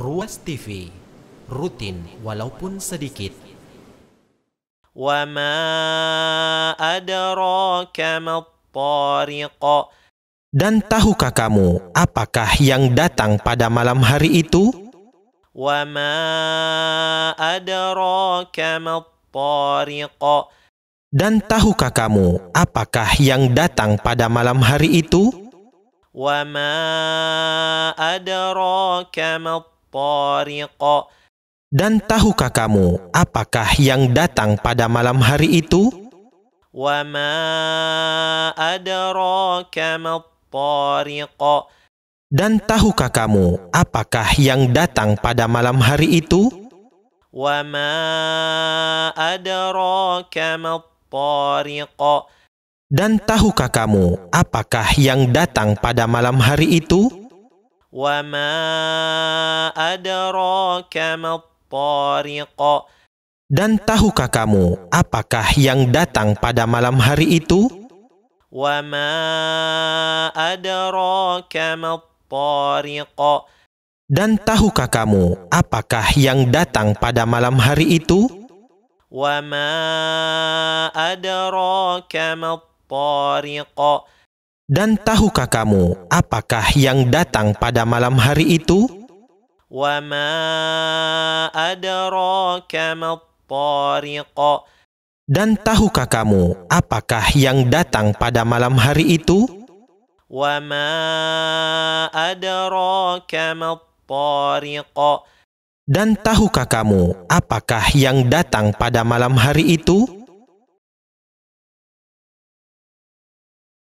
Ruas TV rutin walaupun sedikit. Dan tahukah kamu apakah yang datang pada malam hari itu? Dan tahukah kamu apakah yang datang pada malam hari itu? Dan tahukah kamu apakah yang datang pada malam hari itu? Dan tahukah kamu apakah yang datang pada malam hari itu? Dan tahukah kamu apakah yang datang pada malam hari itu? وما أدراك ما الطارق Dan tahukah kamu apakah yang datang pada malam hari itu? Dan tahukah kamu apakah yang datang pada malam hari itu? Dan tahukah kamu apakah yang datang pada malam hari itu? Dan tahukah kamu apakah yang datang pada malam hari itu? Dan tahukah kamu apakah yang datang pada malam hari itu?